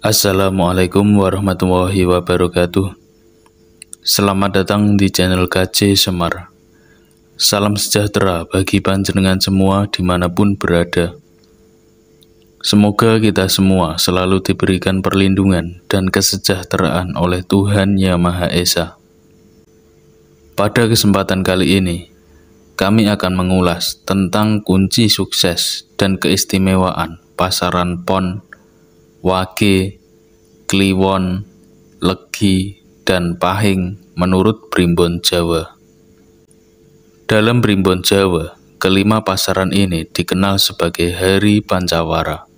Assalamualaikum warahmatullahi wabarakatuh Selamat datang di channel KC Semar Salam sejahtera bagi panjenengan semua dimanapun berada Semoga kita semua selalu diberikan perlindungan dan kesejahteraan oleh Tuhan Yang Maha Esa Pada kesempatan kali ini kami akan mengulas tentang kunci sukses dan keistimewaan pasaran PON Wage, Kliwon, Legi, dan Pahing menurut Primbon Jawa. Dalam Primbon Jawa, kelima pasaran ini dikenal sebagai Hari Pancawara.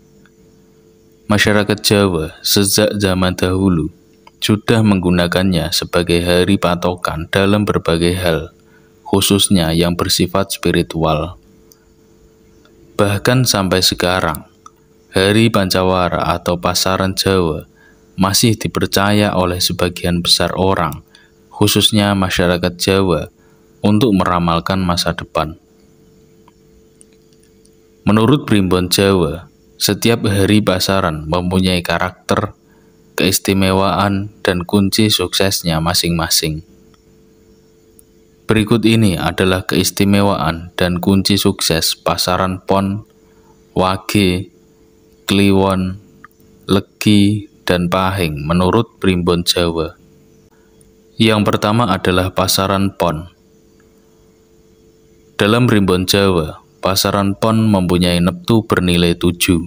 Masyarakat Jawa sejak zaman dahulu sudah menggunakannya sebagai hari patokan dalam berbagai hal, khususnya yang bersifat spiritual. Bahkan sampai sekarang, Hari Pancawara atau pasaran Jawa masih dipercaya oleh sebagian besar orang, khususnya masyarakat Jawa, untuk meramalkan masa depan. Menurut Primbon Jawa, setiap hari pasaran mempunyai karakter, keistimewaan, dan kunci suksesnya masing-masing. Berikut ini adalah keistimewaan dan kunci sukses pasaran PON, WAGE, Kliwon, Legi, dan Pahing menurut Primbon Jawa. Yang pertama adalah pasaran pon. Dalam Primbon Jawa, pasaran pon mempunyai neptu bernilai 7.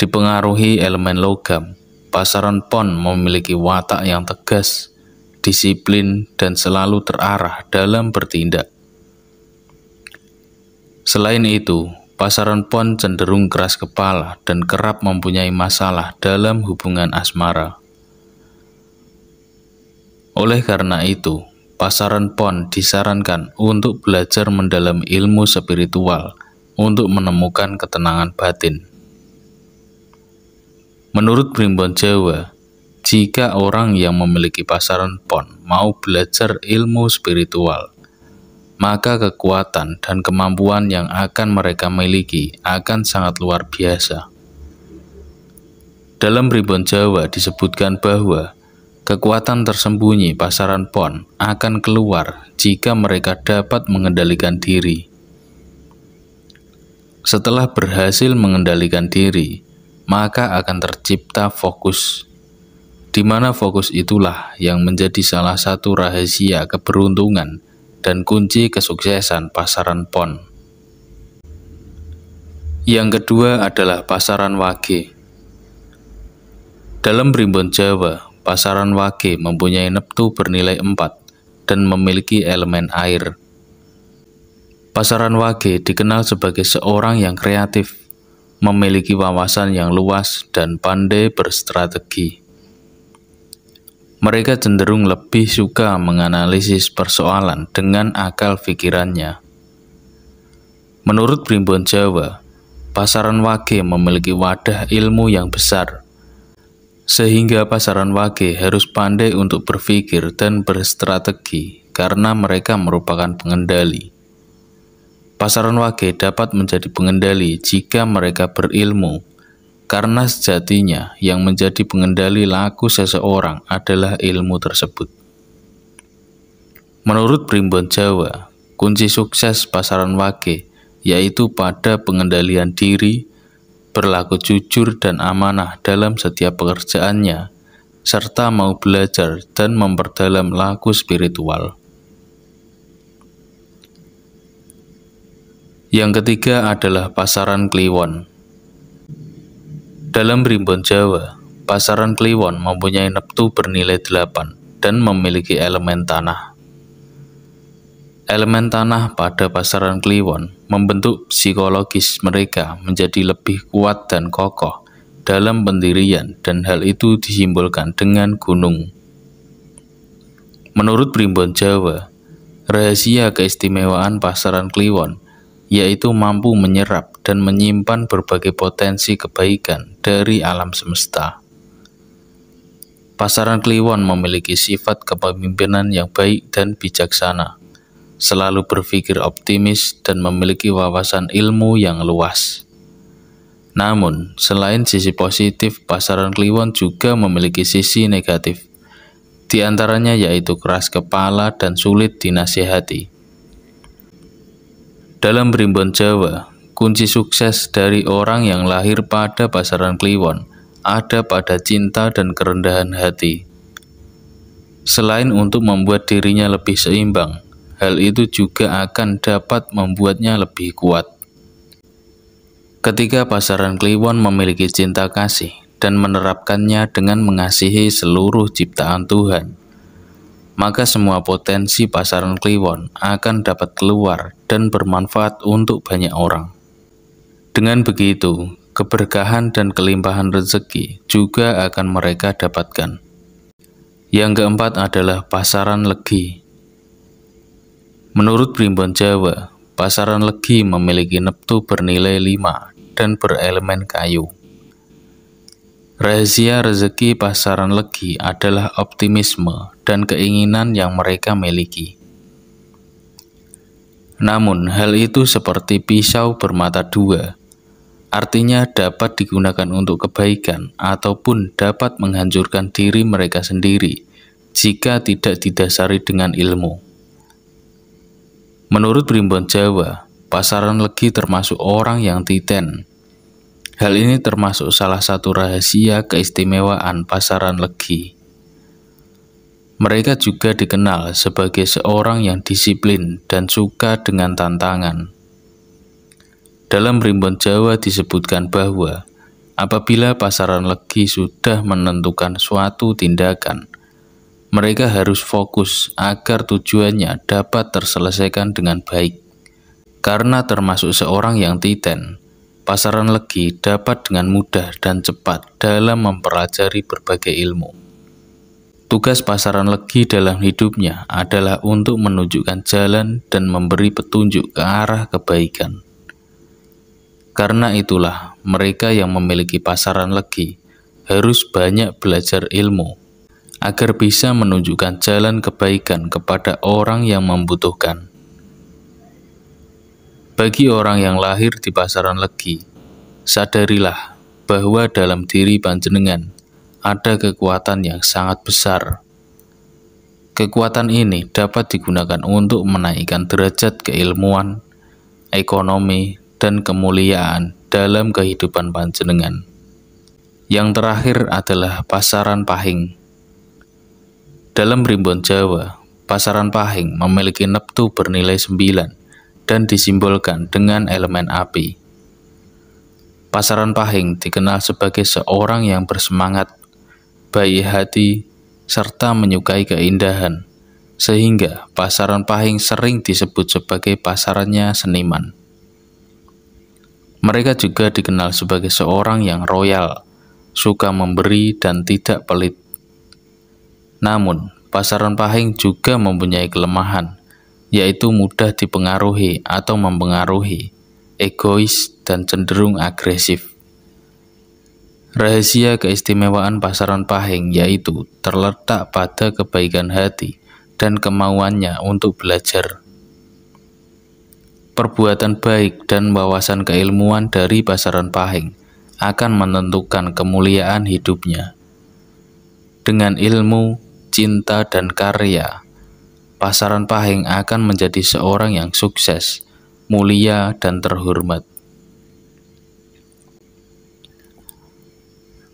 Dipengaruhi elemen logam, pasaran pon memiliki watak yang tegas, disiplin, dan selalu terarah dalam bertindak. Selain itu, Pasaran pon cenderung keras kepala dan kerap mempunyai masalah dalam hubungan asmara. Oleh karena itu, pasaran pon disarankan untuk belajar mendalam ilmu spiritual untuk menemukan ketenangan batin. Menurut Primbon Jawa, jika orang yang memiliki pasaran pon mau belajar ilmu spiritual, maka kekuatan dan kemampuan yang akan mereka miliki akan sangat luar biasa. Dalam ribuan Jawa disebutkan bahwa kekuatan tersembunyi pasaran pon akan keluar jika mereka dapat mengendalikan diri. Setelah berhasil mengendalikan diri, maka akan tercipta fokus di mana fokus itulah yang menjadi salah satu rahasia keberuntungan dan kunci kesuksesan pasaran pon. Yang kedua adalah pasaran wage. Dalam primbon Jawa, pasaran wage mempunyai neptu bernilai 4 dan memiliki elemen air. Pasaran wage dikenal sebagai seorang yang kreatif, memiliki wawasan yang luas dan pandai berstrategi. Mereka cenderung lebih suka menganalisis persoalan dengan akal pikirannya. Menurut Primbon Jawa, pasaran wage memiliki wadah ilmu yang besar, sehingga pasaran wage harus pandai untuk berpikir dan berstrategi karena mereka merupakan pengendali. Pasaran wage dapat menjadi pengendali jika mereka berilmu karena sejatinya yang menjadi pengendali laku seseorang adalah ilmu tersebut. Menurut Primbon Jawa, kunci sukses pasaran wage yaitu pada pengendalian diri, berlaku jujur dan amanah dalam setiap pekerjaannya, serta mau belajar dan memperdalam laku spiritual. Yang ketiga adalah pasaran kliwon dalam Primbon Jawa, pasaran Kliwon mempunyai neptu bernilai 8 dan memiliki elemen tanah. Elemen tanah pada pasaran Kliwon membentuk psikologis mereka menjadi lebih kuat dan kokoh dalam pendirian dan hal itu disimbolkan dengan gunung. Menurut Primbon Jawa, rahasia keistimewaan pasaran Kliwon yaitu mampu menyerap dan menyimpan berbagai potensi kebaikan dari alam semesta. Pasaran Kliwon memiliki sifat kepemimpinan yang baik dan bijaksana, selalu berpikir optimis dan memiliki wawasan ilmu yang luas. Namun, selain sisi positif, pasaran Kliwon juga memiliki sisi negatif, di antaranya yaitu keras kepala dan sulit dinasihati. Dalam berimbun Jawa, kunci sukses dari orang yang lahir pada pasaran Kliwon ada pada cinta dan kerendahan hati. Selain untuk membuat dirinya lebih seimbang, hal itu juga akan dapat membuatnya lebih kuat. Ketika pasaran Kliwon memiliki cinta kasih dan menerapkannya dengan mengasihi seluruh ciptaan Tuhan, maka semua potensi pasaran Kliwon akan dapat keluar dan bermanfaat untuk banyak orang. Dengan begitu, keberkahan dan kelimpahan rezeki juga akan mereka dapatkan. Yang keempat adalah pasaran legi. Menurut Primbon Jawa, pasaran legi memiliki neptu bernilai 5 dan berelemen kayu. Rahasia rezeki pasaran legi adalah optimisme dan keinginan yang mereka miliki. Namun, hal itu seperti pisau bermata dua, artinya dapat digunakan untuk kebaikan ataupun dapat menghancurkan diri mereka sendiri jika tidak didasari dengan ilmu. Menurut Primbon Jawa, pasaran legi termasuk orang yang titen, Hal ini termasuk salah satu rahasia keistimewaan pasaran legi. Mereka juga dikenal sebagai seorang yang disiplin dan suka dengan tantangan. Dalam rimbun Jawa disebutkan bahwa apabila pasaran legi sudah menentukan suatu tindakan, mereka harus fokus agar tujuannya dapat terselesaikan dengan baik. Karena termasuk seorang yang titen, pasaran legi dapat dengan mudah dan cepat dalam mempelajari berbagai ilmu. Tugas pasaran legi dalam hidupnya adalah untuk menunjukkan jalan dan memberi petunjuk ke arah kebaikan. Karena itulah, mereka yang memiliki pasaran legi harus banyak belajar ilmu agar bisa menunjukkan jalan kebaikan kepada orang yang membutuhkan. Bagi orang yang lahir di pasaran legi, sadarilah bahwa dalam diri panjenengan ada kekuatan yang sangat besar. Kekuatan ini dapat digunakan untuk menaikkan derajat keilmuan, ekonomi, dan kemuliaan dalam kehidupan panjenengan. Yang terakhir adalah pasaran pahing. Dalam rimbun Jawa, pasaran pahing memiliki neptu bernilai 9 dan disimbolkan dengan elemen api. Pasaran Pahing dikenal sebagai seorang yang bersemangat, baik hati, serta menyukai keindahan, sehingga pasaran Pahing sering disebut sebagai pasarannya seniman. Mereka juga dikenal sebagai seorang yang royal, suka memberi dan tidak pelit. Namun, pasaran Pahing juga mempunyai kelemahan, yaitu mudah dipengaruhi atau mempengaruhi, egois, dan cenderung agresif. Rahasia keistimewaan pasaran pahing yaitu terletak pada kebaikan hati dan kemauannya untuk belajar. Perbuatan baik dan wawasan keilmuan dari pasaran pahing akan menentukan kemuliaan hidupnya. Dengan ilmu, cinta, dan karya, pasaran pahing akan menjadi seorang yang sukses, mulia, dan terhormat.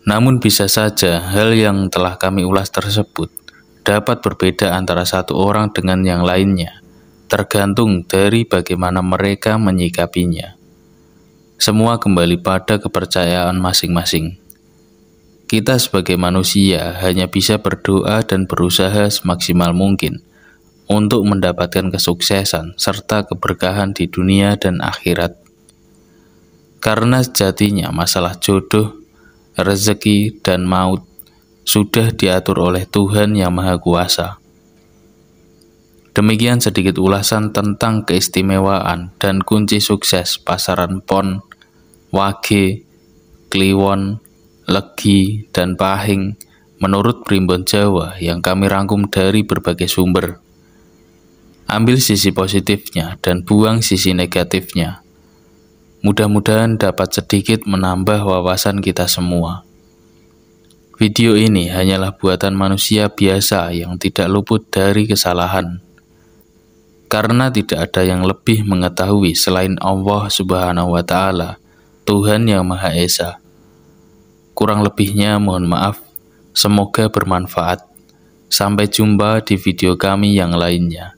Namun bisa saja hal yang telah kami ulas tersebut dapat berbeda antara satu orang dengan yang lainnya, tergantung dari bagaimana mereka menyikapinya. Semua kembali pada kepercayaan masing-masing. Kita sebagai manusia hanya bisa berdoa dan berusaha semaksimal mungkin – untuk mendapatkan kesuksesan serta keberkahan di dunia dan akhirat. Karena sejatinya masalah jodoh, rezeki, dan maut sudah diatur oleh Tuhan Yang Maha Kuasa. Demikian sedikit ulasan tentang keistimewaan dan kunci sukses pasaran pon, wage, kliwon, legi, dan pahing menurut Primbon Jawa yang kami rangkum dari berbagai sumber. Ambil sisi positifnya dan buang sisi negatifnya. Mudah-mudahan dapat sedikit menambah wawasan kita semua. Video ini hanyalah buatan manusia biasa yang tidak luput dari kesalahan. Karena tidak ada yang lebih mengetahui selain Allah Subhanahu wa taala, Tuhan yang Maha Esa. Kurang lebihnya mohon maaf. Semoga bermanfaat. Sampai jumpa di video kami yang lainnya.